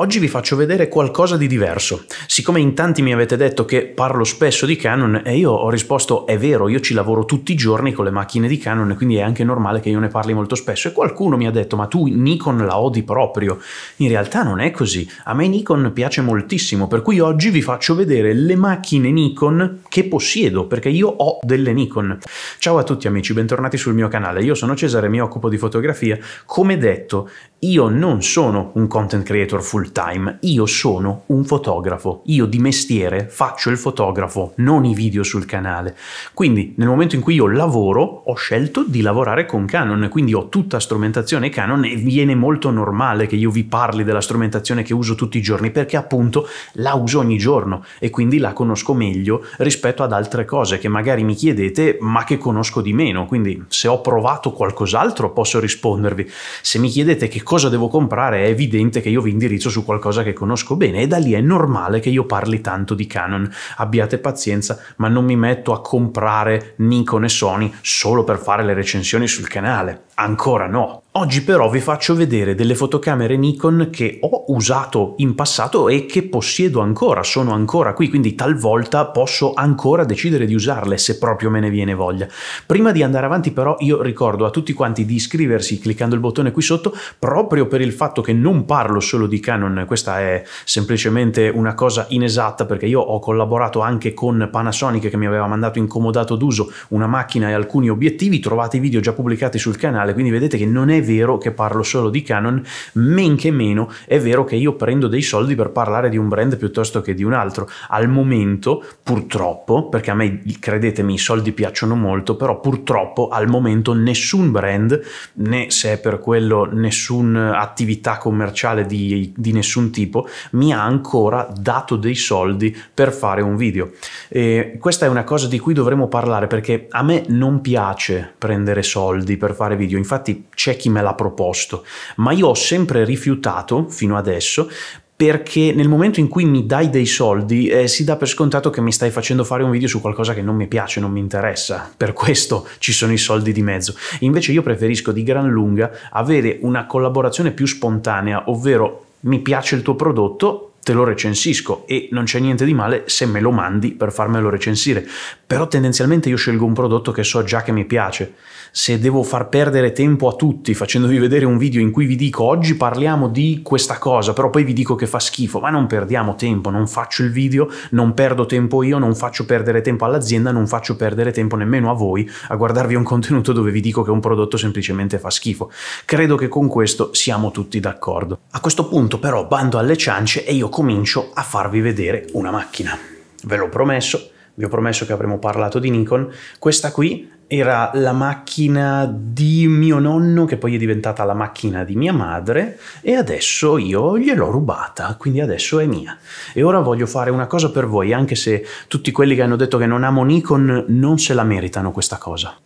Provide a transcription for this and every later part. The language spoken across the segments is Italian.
Oggi vi faccio vedere qualcosa di diverso. Siccome in tanti mi avete detto che parlo spesso di Canon e io ho risposto è vero, io ci lavoro tutti i giorni con le macchine di Canon, quindi è anche normale che io ne parli molto spesso e qualcuno mi ha detto ma tu Nikon la odi proprio. In realtà non è così, a me Nikon piace moltissimo, per cui oggi vi faccio vedere le macchine Nikon che possiedo, perché io ho delle Nikon. Ciao a tutti amici, bentornati sul mio canale, io sono Cesare, mi occupo di fotografia. Come detto, io non sono un content creator full time, io sono un fotografo, io di mestiere faccio il fotografo, non i video sul canale. Quindi nel momento in cui io lavoro ho scelto di lavorare con Canon, quindi ho tutta strumentazione Canon e viene molto normale che io vi parli della strumentazione che uso tutti i giorni perché appunto la uso ogni giorno e quindi la conosco meglio rispetto ad altre cose che magari mi chiedete ma che conosco di meno, quindi se ho provato qualcos'altro posso rispondervi. Se mi chiedete che cosa devo comprare è evidente che io vi indirizzo su su qualcosa che conosco bene e da lì è normale che io parli tanto di Canon. Abbiate pazienza, ma non mi metto a comprare Nikon e Sony solo per fare le recensioni sul canale. Ancora no. Oggi però vi faccio vedere delle fotocamere Nikon che ho usato in passato e che possiedo ancora, sono ancora qui, quindi talvolta posso ancora decidere di usarle se proprio me ne viene voglia. Prima di andare avanti però io ricordo a tutti quanti di iscriversi cliccando il bottone qui sotto, proprio per il fatto che non parlo solo di Canon, questa è semplicemente una cosa inesatta perché io ho collaborato anche con Panasonic che mi aveva mandato incomodato d'uso una macchina e alcuni obiettivi, trovate i video già pubblicati sul canale, quindi vedete che non è vero che parlo solo di Canon, men che meno è vero che io prendo dei soldi per parlare di un brand piuttosto che di un altro. Al momento, purtroppo, perché a me credetemi i soldi piacciono molto, però purtroppo al momento nessun brand, né se è per quello nessuna attività commerciale di, di nessun tipo, mi ha ancora dato dei soldi per fare un video. E questa è una cosa di cui dovremmo parlare perché a me non piace prendere soldi per fare video, infatti c'è chi me me l'ha proposto, ma io ho sempre rifiutato fino adesso perché nel momento in cui mi dai dei soldi eh, si dà per scontato che mi stai facendo fare un video su qualcosa che non mi piace, non mi interessa, per questo ci sono i soldi di mezzo. Invece io preferisco di gran lunga avere una collaborazione più spontanea, ovvero mi piace il tuo prodotto, te lo recensisco e non c'è niente di male se me lo mandi per farmelo recensire, però tendenzialmente io scelgo un prodotto che so già che mi piace. Se devo far perdere tempo a tutti facendovi vedere un video in cui vi dico oggi parliamo di questa cosa, però poi vi dico che fa schifo, ma non perdiamo tempo, non faccio il video, non perdo tempo io, non faccio perdere tempo all'azienda, non faccio perdere tempo nemmeno a voi a guardarvi un contenuto dove vi dico che un prodotto semplicemente fa schifo. Credo che con questo siamo tutti d'accordo. A questo punto però bando alle ciance e io comincio a farvi vedere una macchina. Ve l'ho promesso, vi ho promesso che avremmo parlato di Nikon, questa qui era la macchina di mio nonno che poi è diventata la macchina di mia madre e adesso io gliel'ho rubata, quindi adesso è mia. E ora voglio fare una cosa per voi, anche se tutti quelli che hanno detto che non amo Nikon non se la meritano questa cosa.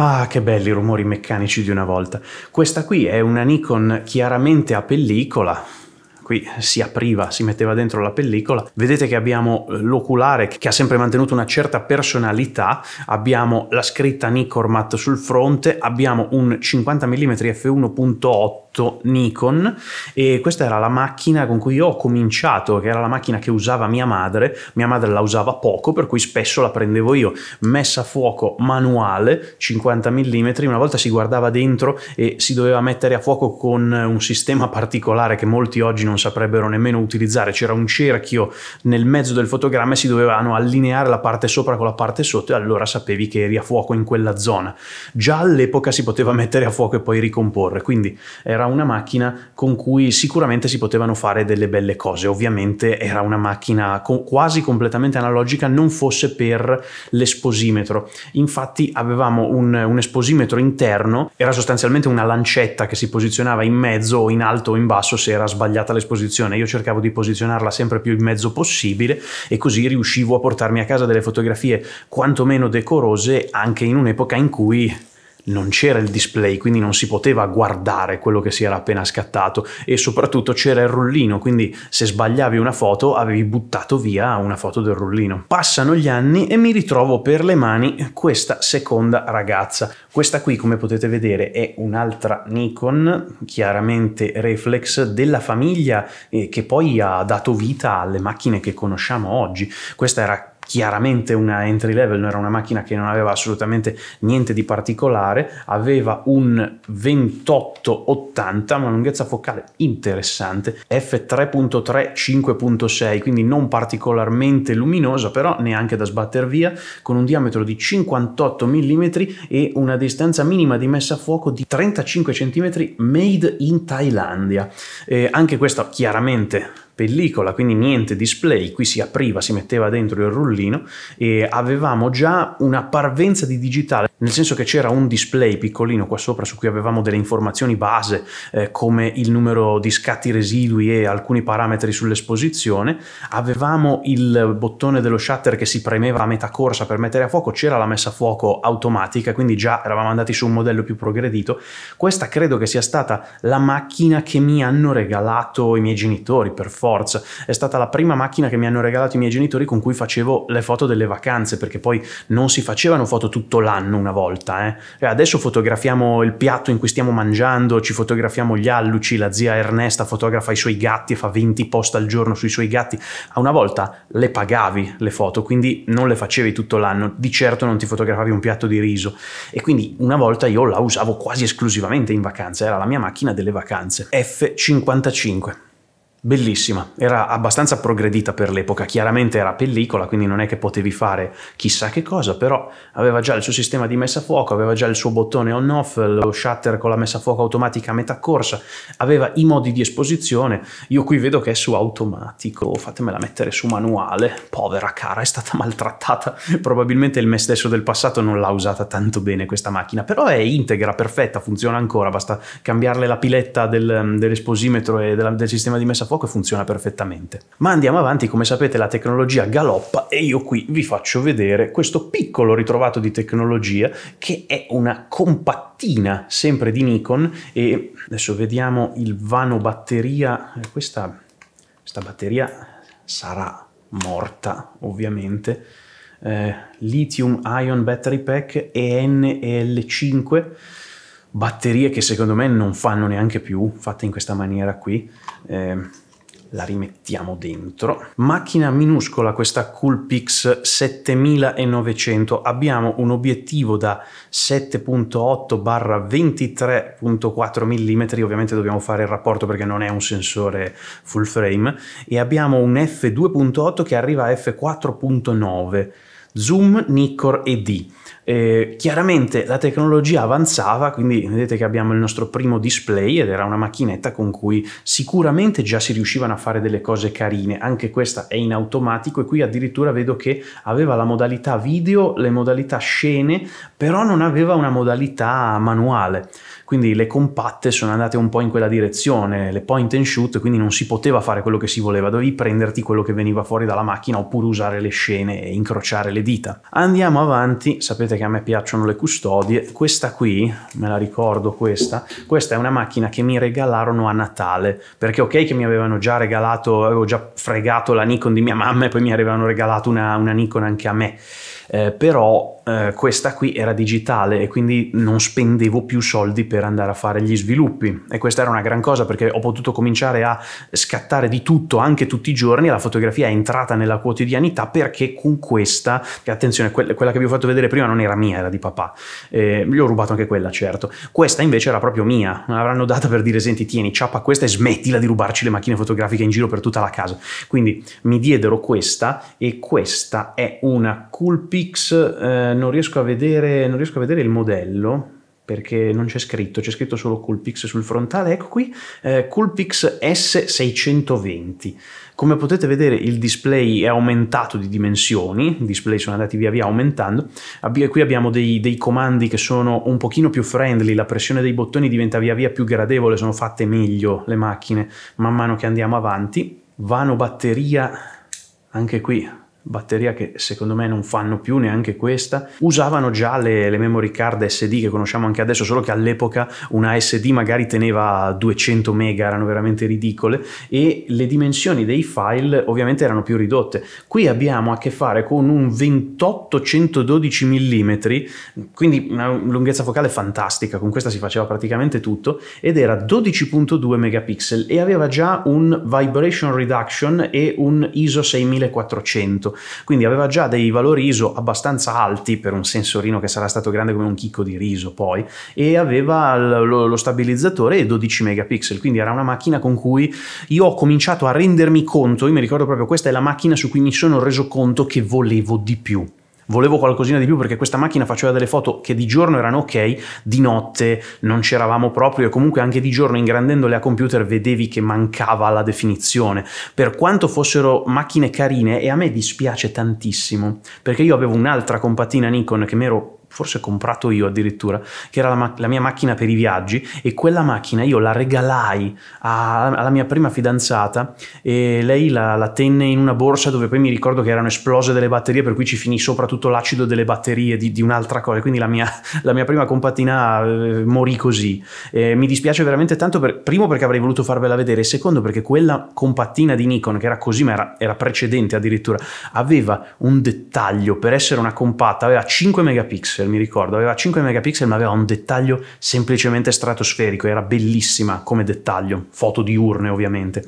Ah, che belli i rumori meccanici di una volta. Questa qui è una Nikon chiaramente a pellicola, qui si apriva, si metteva dentro la pellicola. Vedete che abbiamo eh, l'oculare che ha sempre mantenuto una certa personalità, abbiamo la scritta Nikormat sul fronte, abbiamo un 50 mm f1.8 acquisto Nikon e questa era la macchina con cui ho cominciato, che era la macchina che usava mia madre, mia madre la usava poco per cui spesso la prendevo io, messa a fuoco manuale 50 mm, una volta si guardava dentro e si doveva mettere a fuoco con un sistema particolare che molti oggi non saprebbero nemmeno utilizzare, c'era un cerchio nel mezzo del fotogramma e si dovevano allineare la parte sopra con la parte sotto e allora sapevi che eri a fuoco in quella zona. Già all'epoca si poteva mettere a fuoco e poi ricomporre, quindi era una macchina con cui sicuramente si potevano fare delle belle cose. Ovviamente era una macchina co- quasi completamente analogica, non fosse per l'esposimetro. Infatti avevamo un, un, esposimetro interno, era sostanzialmente una lancetta che si posizionava in mezzo o in alto o in basso se era sbagliata l'esposizione. Io cercavo di posizionarla sempre più in mezzo possibile e così riuscivo a portarmi a casa delle fotografie quantomeno decorose anche in un'epoca in cui non c'era il display, quindi non si poteva guardare quello che si era appena scattato e soprattutto c'era il rullino, quindi se sbagliavi una foto avevi buttato via una foto del rullino. Passano gli anni e mi ritrovo per le mani questa seconda ragazza. Questa qui, come potete vedere, è un'altra Nikon, chiaramente reflex della famiglia eh, che poi ha dato vita alle macchine che conosciamo oggi. Questa era chiaramente una entry level, non era una macchina che non aveva assolutamente niente di particolare, aveva un 2880, una lunghezza focale interessante, f3.3 5.6, quindi non particolarmente luminosa, però neanche da sbatter via, con un diametro di 58 mm e una distanza minima di messa a fuoco di 35 cm made in Thailandia. Eh, anche questa chiaramente pellicola, quindi niente display, qui si apriva, si metteva dentro il rullino e avevamo già una parvenza di digitale, nel senso che c'era un display piccolino qua sopra su cui avevamo delle informazioni base eh, come il numero di scatti residui e alcuni parametri sull'esposizione, avevamo il bottone dello shutter che si premeva a metà corsa per mettere a fuoco, c'era la messa a fuoco automatica, quindi già eravamo andati su un modello più progredito. Questa credo che sia stata la macchina che mi hanno regalato i miei genitori per forza Force. È stata la prima macchina che mi hanno regalato i miei genitori con cui facevo le foto delle vacanze, perché poi non si facevano foto tutto l'anno una volta. Eh. adesso fotografiamo il piatto in cui stiamo mangiando, ci fotografiamo gli alluci, la zia Ernesta fotografa i suoi gatti e fa 20 post al giorno sui suoi gatti. A una volta le pagavi le foto, quindi non le facevi tutto l'anno, di certo non ti fotografavi un piatto di riso. E quindi una volta io la usavo quasi esclusivamente in vacanza, era la mia macchina delle vacanze, F55. Bellissima, era abbastanza progredita per l'epoca, chiaramente era pellicola, quindi non è che potevi fare chissà che cosa, però aveva già il suo sistema di messa a fuoco, aveva già il suo bottone on-off, lo shutter con la messa a fuoco automatica a metà corsa, aveva i modi di esposizione, io qui vedo che è su automatico, fatemela mettere su manuale, povera cara, è stata maltrattata, probabilmente il me stesso del passato non l'ha usata tanto bene questa macchina, però è integra, perfetta, funziona ancora, basta cambiarle la piletta del, dell'esposimetro e della, del sistema di messa a fuoco poco e funziona perfettamente. Ma andiamo avanti, come sapete la tecnologia galoppa e io qui vi faccio vedere questo piccolo ritrovato di tecnologia che è una compattina sempre di Nikon e adesso vediamo il vano batteria, eh, questa, questa batteria sarà morta ovviamente, eh, lithium ion battery pack ENEL5 batterie che secondo me non fanno neanche più, fatte in questa maniera qui. Eh, la rimettiamo dentro. Macchina minuscola questa Coolpix 7900. Abbiamo un obiettivo da 7.8 barra 23.4 mm, ovviamente dobbiamo fare il rapporto perché non è un sensore full frame, e abbiamo un f2.8 che arriva a f4.9. Zoom, Nikkor e D. Eh, chiaramente la tecnologia avanzava, quindi vedete che abbiamo il nostro primo display ed era una macchinetta con cui sicuramente già si riuscivano a fare delle cose carine, anche questa è in automatico e qui addirittura vedo che aveva la modalità video, le modalità scene, però non aveva una modalità manuale quindi le compatte sono andate un po' in quella direzione, le point and shoot, quindi non si poteva fare quello che si voleva, dovevi prenderti quello che veniva fuori dalla macchina oppure usare le scene e incrociare le dita. Andiamo avanti, sapete che a me piacciono le custodie, questa qui, me la ricordo questa, questa è una macchina che mi regalarono a Natale, perché ok che mi avevano già regalato, avevo già fregato la Nikon di mia mamma e poi mi avevano regalato una, una Nikon anche a me eh, però eh, questa qui era digitale e quindi non spendevo più soldi per andare a fare gli sviluppi e questa era una gran cosa perché ho potuto cominciare a scattare di tutto anche tutti i giorni la fotografia è entrata nella quotidianità perché con questa, che attenzione quella che vi ho fatto vedere prima non era mia, era di papà, eh, gli ho rubato anche quella certo, questa invece era proprio mia, me l'avranno data per dire senti tieni ciappa questa e smettila di rubarci le macchine fotografiche in giro per tutta la casa, quindi mi diedero questa e questa è una colpita Pix eh, non, riesco vedere, non, riesco a vedere, il modello perché non c'è scritto, c'è scritto solo Coolpix sul frontale, ecco qui, eh, Coolpix S620. Come potete vedere il display è aumentato di dimensioni, i display sono andati via via aumentando, Abbi qui abbiamo dei, dei, comandi che sono un pochino più friendly, la pressione dei bottoni diventa via via più gradevole, sono fatte meglio le macchine man mano che andiamo avanti. Vano batteria, anche qui batteria che secondo me non fanno più neanche questa. Usavano già le, le memory card SD che conosciamo anche adesso, solo che all'epoca una SD magari teneva 200 mega, erano veramente ridicole e le dimensioni dei file ovviamente erano più ridotte. Qui abbiamo a che fare con un 28-112 mm, quindi una lunghezza focale fantastica, con questa si faceva praticamente tutto ed era 12.2 megapixel e aveva già un vibration reduction e un ISO 6400 quindi aveva già dei valori ISO abbastanza alti per un sensorino che sarà stato grande come un chicco di riso poi, e aveva lo, lo stabilizzatore 12 megapixel, quindi era una macchina con cui io ho cominciato a rendermi conto, io mi ricordo proprio questa è la macchina su cui mi sono reso conto che volevo di più volevo qualcosina di più perché questa macchina faceva delle foto che di giorno erano ok, di notte non c'eravamo proprio e comunque anche di giorno ingrandendole a computer vedevi che mancava la definizione. Per quanto fossero macchine carine e a me dispiace tantissimo perché io avevo un'altra compatina Nikon che mi ero forse comprato io addirittura, che era la, ma- la, mia macchina per i viaggi e quella macchina io la regalai a- alla mia prima fidanzata e lei la-, la tenne in una borsa dove poi mi ricordo che erano esplose delle batterie per cui ci finì sopra tutto l'acido delle batterie di, di un'altra cosa, quindi la mia, la mia prima compattina eh, morì così. Eh, mi dispiace veramente tanto, per, primo perché avrei voluto farvela vedere e secondo perché quella compattina di Nikon, che era così ma era, era precedente addirittura, aveva un dettaglio per essere una compatta, aveva 5 megapixel megapixel, mi ricordo, aveva 5 megapixel ma aveva un dettaglio semplicemente stratosferico, era bellissima come dettaglio, foto diurne ovviamente.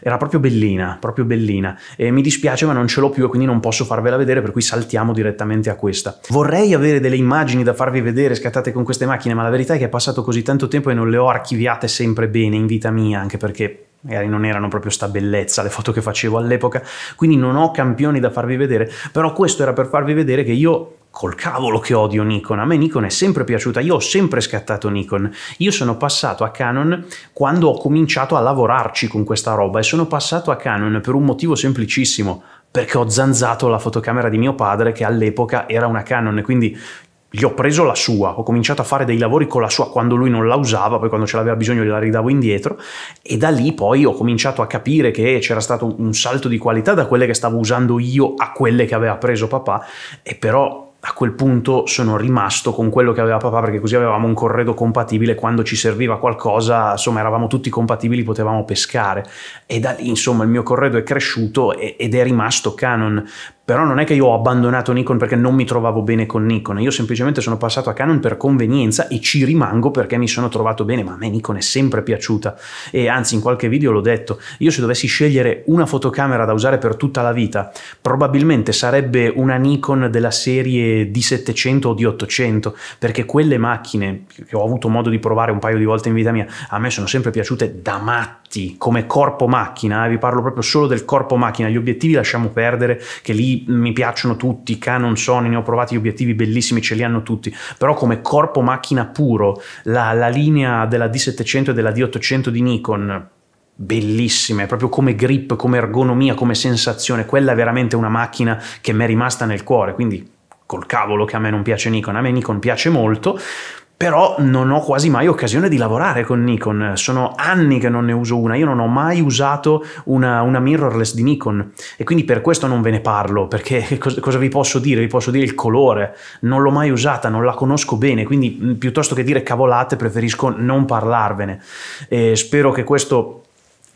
Era proprio bellina, proprio bellina. E mi dispiace ma non ce l'ho più e quindi non posso farvela vedere, per cui saltiamo direttamente a questa. Vorrei avere delle immagini da farvi vedere scattate con queste macchine, ma la verità è che è passato così tanto tempo e non le ho archiviate sempre bene in vita mia, anche perché magari non erano proprio sta bellezza le foto che facevo all'epoca, quindi non ho campioni da farvi vedere, però questo era per farvi vedere che io col cavolo che odio Nikon, a me Nikon è sempre piaciuta, io ho sempre scattato Nikon, io sono passato a Canon quando ho cominciato a lavorarci con questa roba e sono passato a Canon per un motivo semplicissimo, perché ho zanzato la fotocamera di mio padre che all'epoca era una Canon, quindi gli ho preso la sua, ho cominciato a fare dei lavori con la sua quando lui non la usava, poi quando ce l'aveva bisogno gliela ridavo indietro e da lì poi ho cominciato a capire che c'era stato un salto di qualità da quelle che stavo usando io a quelle che aveva preso papà e però a quel punto sono rimasto con quello che aveva papà perché così avevamo un corredo compatibile quando ci serviva qualcosa, insomma eravamo tutti compatibili, potevamo pescare e da lì insomma il mio corredo è cresciuto ed è rimasto Canon però non è che io ho abbandonato Nikon perché non mi trovavo bene con Nikon, io semplicemente sono passato a Canon per convenienza e ci rimango perché mi sono trovato bene, ma a me Nikon è sempre piaciuta e anzi in qualche video l'ho detto, io se dovessi scegliere una fotocamera da usare per tutta la vita, probabilmente sarebbe una Nikon della serie D700 o D800, perché quelle macchine che ho avuto modo di provare un paio di volte in vita mia, a me sono sempre piaciute da matto testi come corpo macchina, eh, vi parlo proprio solo del corpo macchina, gli obiettivi lasciamo perdere, che lì mi piacciono tutti, Canon, Sony, ne ho provati gli obiettivi bellissimi, ce li hanno tutti, però come corpo macchina puro, la, la linea della D700 e della D800 di Nikon, bellissime, proprio come grip, come ergonomia, come sensazione. Quella è veramente una macchina che mi è rimasta nel cuore, quindi col cavolo che a me non piace Nikon, a me Nikon piace molto, però non ho quasi mai occasione di lavorare con Nikon, sono anni che non ne uso una, io non ho mai usato una, una mirrorless di Nikon e quindi per questo non ve ne parlo, perché cosa, cosa vi posso dire? Vi posso dire il colore, non l'ho mai usata, non la conosco bene, quindi piuttosto che dire cavolate preferisco non parlarvene. E spero che questo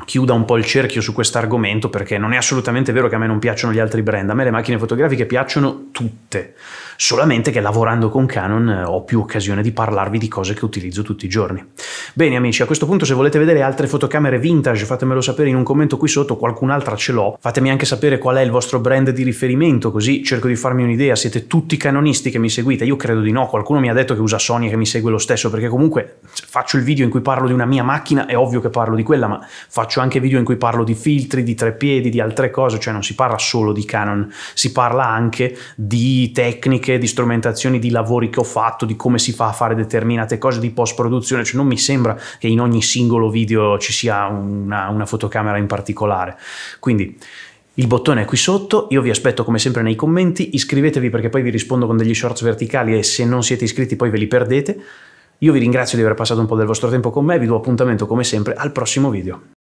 chiuda un po' il cerchio su questo argomento perché non è assolutamente vero che a me non piacciono gli altri brand, a me le macchine fotografiche piacciono tutte, solamente che lavorando con Canon eh, ho più occasione di parlarvi di cose che utilizzo tutti i giorni. Bene amici, a questo punto se volete vedere altre fotocamere vintage fatemelo sapere in un commento qui sotto, qualcun'altra ce l'ho, fatemi anche sapere qual è il vostro brand di riferimento, così cerco di farmi un'idea, siete tutti canonisti che mi seguite, io credo di no, qualcuno mi ha detto che usa Sony e che mi segue lo stesso, perché comunque faccio il video in cui parlo di una mia macchina, è ovvio che parlo di quella, ma faccio faccio anche video in cui parlo di filtri, di treppiedi, di altre cose, cioè non si parla solo di Canon, si parla anche di tecniche, di strumentazioni, di lavori che ho fatto, di come si fa a fare determinate cose, di post produzione, cioè non mi sembra che in ogni singolo video ci sia una, una fotocamera in particolare. Quindi il bottone è qui sotto, io vi aspetto come sempre nei commenti, iscrivetevi perché poi vi rispondo con degli shorts verticali e se non siete iscritti poi ve li perdete. Io vi ringrazio di aver passato un po' del vostro tempo con me, vi do appuntamento come sempre al prossimo video.